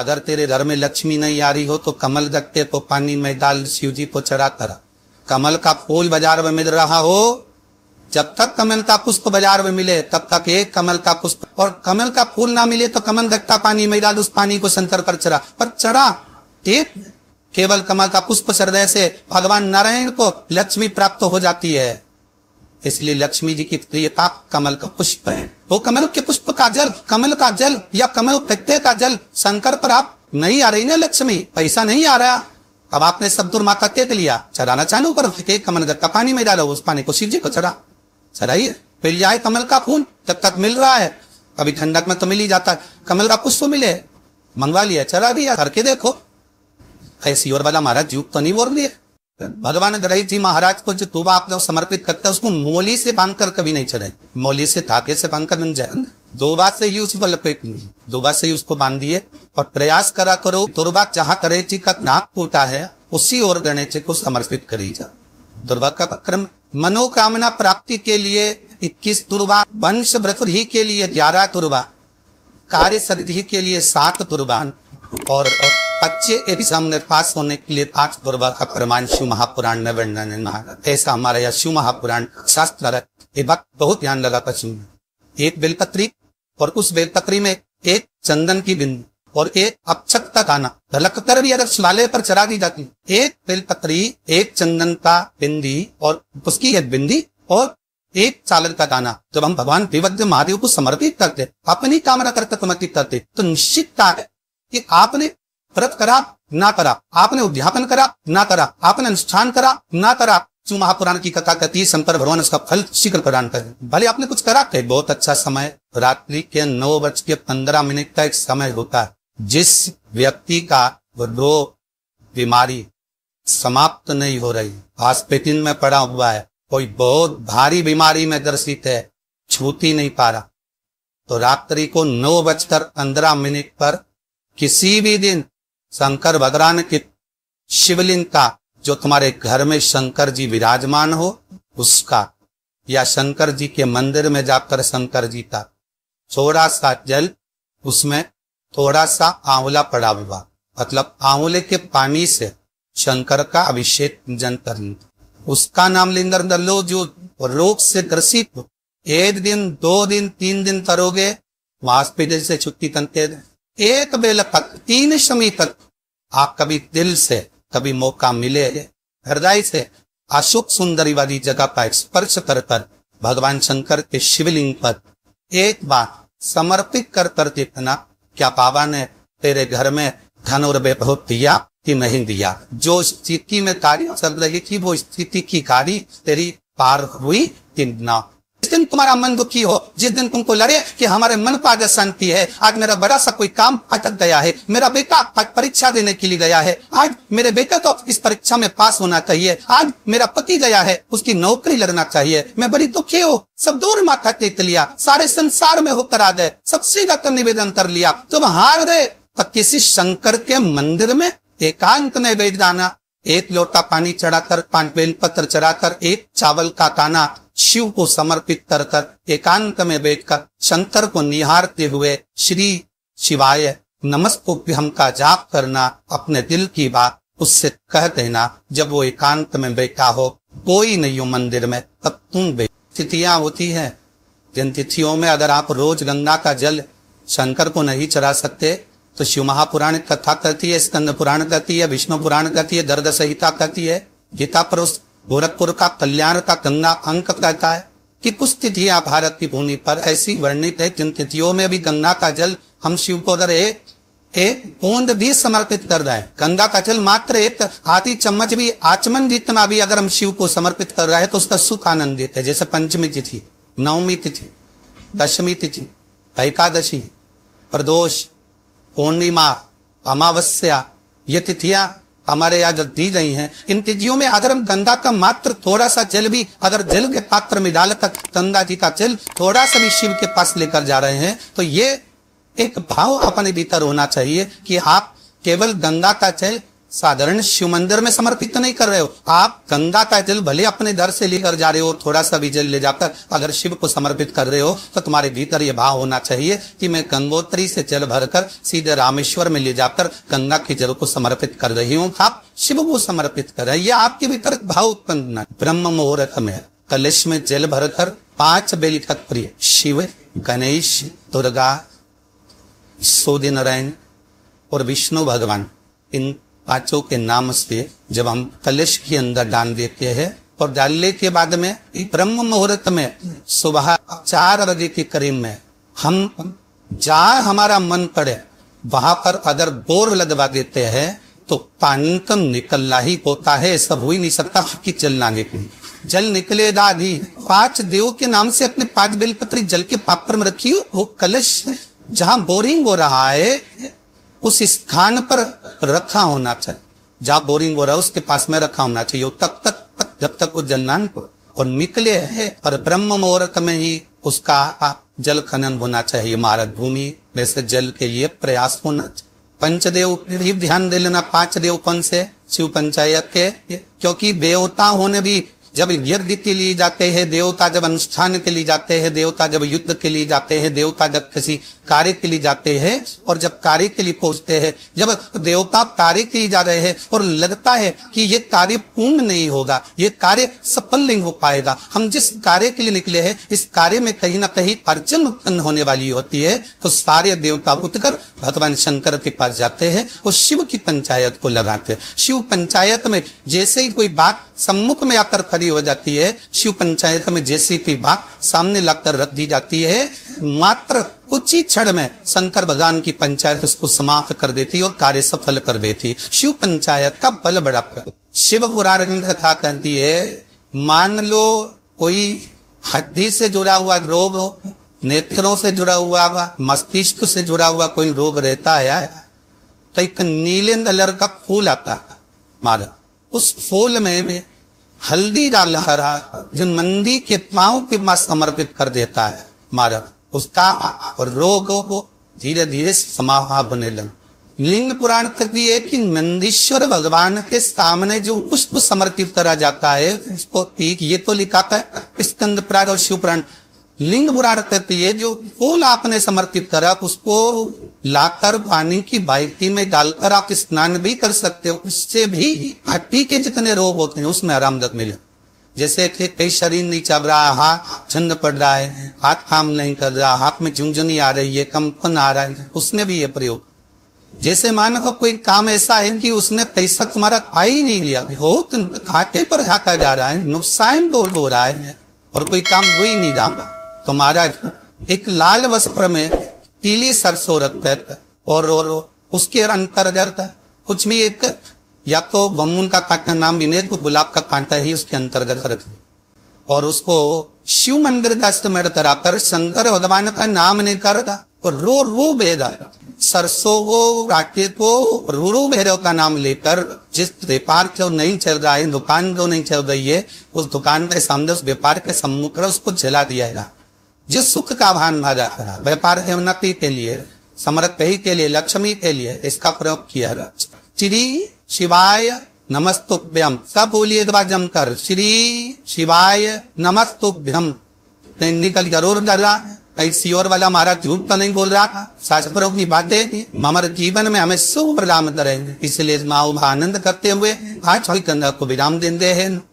अगर तेरे घर में लक्ष्मी नहीं आ रही हो तो कमल रखते तो पानी में डाल शिव जी को चढ़ा कर कमल का फूल बाजार में मिल रहा हो जब तक कमल का पुष्प बाजार में मिले तब तक एक कमल का पुष्प और कमल का फूल ना मिले तो कमल दखता पानी में डाल उस पानी को संतर कर चढ़ा पर चढ़ा एक केवल कमल का पुष्प श्रदय से भगवान नारायण को लक्ष्मी प्राप्त हो जाती है इसलिए लक्ष्मी जी की प्रियता कमल का पुष्प है वो कमल के पुष्प का जल कमल का जल या कमल पत्ते का जल शंकर पर आप नहीं आ रही ना लक्ष्मी पैसा नहीं आ रहा अब आपने सब दुर्मा का केक लिया चढ़ाना चालू करो केक कमल का पानी में डालो उस पानी को शिव जी को चढ़ा चढ़ाइए फिर जाए कमल का फूल तब तक मिल रहा है कभी ठंडक में तो मिल ही जाता है कमल का पुष्प मिले मंगवा लिया चढ़ा दिया करके देखो ऐसी और वाला महाराज युग तो नहीं बोल रही है भगवान रही जी महाराज को जो तोबा आप लोग समर्पित करते हैं उसको मोली से बांधकर कभी नहीं चढ़े मोली से धाके से बांधकर नहीं जाए दोबा से ही उसको लपेट ली दोबा से ही उसको बांध दिए और प्रयास करा करो दुर्बा जहाँ करे जी का नाक होता है उसी और गणेश को समर्पित करी जा दुर्बा का क्रम मनोकामना प्राप्ति के लिए इक्कीस दुर्बा वंश व्रत ही के लिए ग्यारह दुर्बा कार्य सदी के लिए सात दुर्बान और, और बच्चे के भी सामने पास होने के लिए पांच दुर्वा का प्रमाण शिव महापुराण में वर्णन ऐसा हमारा यह शिव महापुराण शास्त्र वक्त बहुत ध्यान लगा पश्चिम में एक बेलपत्री और उस बेलपत्री में एक चंदन की बिंदु और एक अपचक तक आना धलकतर भी अगर शिवालय पर चढ़ा दी जाती एक बेलपत्री एक चंदन का बिंदी और उसकी एक बिंदी और एक चालन का दाना जब हम भगवान विवध महादेव को समर्पित करते अपनी कामना करते समर्पित करते तो निश्चितता है कि आपने व्रत करा ना करा आपने उद्यापन करा ना करा आपने अनुष्ठान करा ना करा जो महापुराण की कथा कहती है शंकर भगवान उसका फल शीघ्र प्रदान करें भले आपने कुछ करा तो कहे बहुत अच्छा समय रात्रि के नौ बज के पंद्रह मिनट का एक समय होता है जिस व्यक्ति का वो बीमारी समाप्त नहीं हो रही हॉस्पिटल में पड़ा हुआ है कोई बहुत भारी बीमारी में ग्रसित है छूती नहीं पा रहा तो रात्रि को नौ बजकर पंद्रह मिनट पर किसी भी दिन शंकर भगवान के शिवलिंग का जो तुम्हारे घर में शंकर जी विराजमान हो उसका या शंकर जी के मंदिर में जाकर शंकर जी का थोड़ा सा जल उसमें थोड़ा सा आंवला पड़ा हुआ मतलब आंवले के पानी से शंकर का अभिषेक पूजन कर उसका नाम लिंदर लो जो रोग से ग्रसित एक दिन दो दिन तीन दिन करोगे वहां से छुट्टी तनते एक बेल तक तीन तक आप कभी दिल से कभी मौका मिले हृदय से अशुभ सुंदरी वाली जगह पर स्पर्श कर कर भगवान शंकर के शिवलिंग पर एक बार समर्पित कर कर देखना क्या पावा ने तेरे घर में धन और वैभव दिया कि नहीं दिया जो स्थिति में कार्य चल रही थी वो स्थिति की कार्य तेरी पार हुई कि ना जिस दिन तुम्हारा मन दुखी हो जिस दिन तुमको लड़े कि हमारे मन पर आज शांति है आज मेरा बड़ा सा कोई काम अटक गया है मेरा बेटा आज परीक्षा देने के लिए गया है आज मेरे बेटा तो इस परीक्षा में पास होना चाहिए आज मेरा पति गया है उसकी नौकरी लड़ना चाहिए मैं बड़ी दुखी हूँ सब दूर माथा टेक लिया सारे संसार में होकर आ गए सबसे ज्यादा निवेदन कर लिया तुम हार गए तो किसी शंकर के मंदिर में एकांत में बैठ जाना एक लोटा पानी चढ़ाकर पांच बेल पत्र चढ़ाकर एक चावल का काना शिव को समर्पित कर कर एकांत में बैठकर शंकर को निहारते हुए श्री शिवाय नमस्तोभ्यम का जाप करना अपने दिल की बात उससे कह देना जब वो एकांत में बैठा हो कोई नहीं हो मंदिर में तब तुम बैठ तिथियां होती है जिन तिथियों में अगर आप रोज गंगा का जल शंकर को नहीं चढ़ा सकते तो शिव महापुराण कथा कहती है स्कंद पुराण कहती है विष्णु पुराण कहती है दर्द संहिता कहती है गीता परोस गोरखपुर का कल्याण का गंगा अंक कहता है कि कुछ तिथियां भारत की भूमि पर ऐसी वर्णित है जिन तिथियों में भी गंगा का जल हम शिव को अगर एक बूंद भी समर्पित कर रहे हैं गंगा का जल मात्र एक हाथी चम्मच भी आचमन जितना भी अगर हम शिव को समर्पित कर रहे हैं तो उसका सुख देते हैं जैसे पंचमी तिथि नवमी तिथि दशमी तिथि एकादशी प्रदोष पूर्णिमा अमावस्या ये तिथियां हमारे यहाँ दी गई हैं इन तिथियों में अगर हम गंगा का मात्र थोड़ा सा जल भी अगर जल के पात्र में तक गंगा जी का जल थोड़ा सा भी शिव के पास लेकर जा रहे हैं तो ये एक भाव अपने भीतर होना चाहिए कि आप केवल गंगा का जल साधारण शिव मंदिर में समर्पित तो नहीं कर रहे हो आप गंगा का जल भले अपने दर से लेकर जा रहे हो थोड़ा सा भी जल ले जाकर अगर शिव को समर्पित कर रहे हो तो तुम्हारे भीतर यह भाव होना चाहिए कि मैं गंगोत्री से जल भरकर सीधे रामेश्वर में ले जाकर गंगा के जल को समर्पित कर रही हूँ आप शिव को समर्पित कर रहे हैं ये आपके भीतर भाव उत्पन्न ब्रह्म मुहूर्त में कलश में जल भरकर पांच बेली तक प्रिय शिव गणेश दुर्गा सूर्य नारायण और विष्णु भगवान इन पांचों के नाम से जब हम कलश के अंदर डाल देते हैं और डालने के बाद में ब्रह्म मुहूर्त में सुबह चार बजे के करीब में हम जहा हमारा मन पड़े वहां पर अगर बोर लगवा देते हैं तो पानी तो निकलना ही होता है सब हो ही नहीं सकता कि जल ना निकले जल निकले दादी पांच देव के नाम से अपने पांच बेलपत्री जल के पापर में रखी वो कलश जहाँ बोरिंग हो रहा है उस स्थान पर रखा होना चाहिए जा बोरिंग हो रहा उसके पास में रखा होना चाहिए तब तक तक जब तक उस जन्नान को और निकले है और ब्रह्म मुहूर्त में ही उसका जल खनन होना चाहिए भारत भूमि में से जल के लिए प्रयास होना चाहिए पंचदेव ध्यान दे लेना पांच देव कौन से शिव पंचायत के क्योंकि देवता होने भी जब यज्ञ के लिए जाते हैं देवता जब अनुष्ठान के लिए जाते हैं देवता जब युद्ध के लिए जाते हैं देवता जब किसी कार्य के लिए जाते हैं और जब कार्य के लिए पहुंचते हैं जब देवता कार्य के लिए जा रहे हैं और लगता है कि ये कार्य पूर्ण नहीं होगा ये कार्य सफल नहीं हो पाएगा हम जिस कार्य के लिए निकले हैं इस कार्य में कहीं ना कहीं अर्चन उत्पन्न होने वाली होती है तो सारे देवता उठकर भगवान शंकर के पास जाते हैं और शिव की पंचायत को लगाते शिव पंचायत में जैसे ही कोई बात सम्मुख में आकर खड़ी हो जाती है शिव पंचायत में जैसी भी बात सामने लाकर रख दी जाती है मात्र कुछ ही क्षण में शंकर भगवान की पंचायत उसको समाप्त कर देती और कार्य सफल कर देती शिव पंचायत का बल बड़ा शिव पुराण कथा कहती है मान लो कोई हड्डी से जुड़ा हुआ रोग नेत्रों से जुड़ा हुआ मस्तिष्क से जुड़ा हुआ कोई रोग रहता है तो एक नीले कलर का फूल आता है मारा उस फूल में हल्दी रहा जिन मंदी के पांव के मां समर्पित कर देता है मारक उसका और रोग को धीरे धीरे समाह बने लग लिंग पुराण तक भी है कि नंदीश्वर भगवान के सामने जो पुष्प समर्पित करा जाता है उसको ठीक ये तो लिखाता है स्कंद प्राण और शिव पुराण लिंग बुरारत ये जो फूल आपने समर्पित करा आप उसको लाकर पानी की बाल्टी में डालकर आप स्नान भी कर सकते हो उससे भी हड्डी के जितने रोग होते हैं उसमें आरामदत मिले जैसे कि कई शरीर नहीं चल रहा है हाथ झंड पड़ रहा है हाथ काम नहीं कर रहा हाथ में झुंझुनी आ रही है कंपन आ रहा है उसमें भी ये प्रयोग जैसे मानो को कोई काम ऐसा है कि उसने पैसा तुम्हारा खा ही नहीं लिया हो तो पर झाका जा रहा है नुकसान बोल तो हो रहा है और कोई काम हो ही नहीं जाता तो महाराज एक लाल वस्त्र में पीली सरसों रक्त और, और उसके अंतर अंतर्गत कुछ भी एक या तो बमून का कांटा नाम भी नहीं गुलाब का कांटा ही उसके अंतर्गत रख और उसको शिव मंदिर दस्त में कर शंकर भगवान का नाम नहीं करता और रो रो बेदा सरसों को राटे को रू रू भैरव का नाम लेकर जिस व्यापार को नहीं चल रहा है दुकान को नहीं चल रही है उस दुकान के सामने उस व्यापार के सम्मुख उसको जला दिया है जिस सुख का भान न जाता है व्यापार के लिए समृद्धि के लिए लक्ष्मी के लिए इसका प्रयोग किया जाता श्री शिवाय नमस्तुभ्यम सब बोलिए जमकर श्री शिवाय नमस्तुभ्यम निकल जरूर डर रहा है कहीं सियोर वाला महाराज झूठ तो नहीं बोल रहा था शास्त्रों की बातें हमारे जीवन में हमें शुभ प्रदान करेंगे इसलिए माओ आनंद करते हुए आज कोई को विराम देते हैं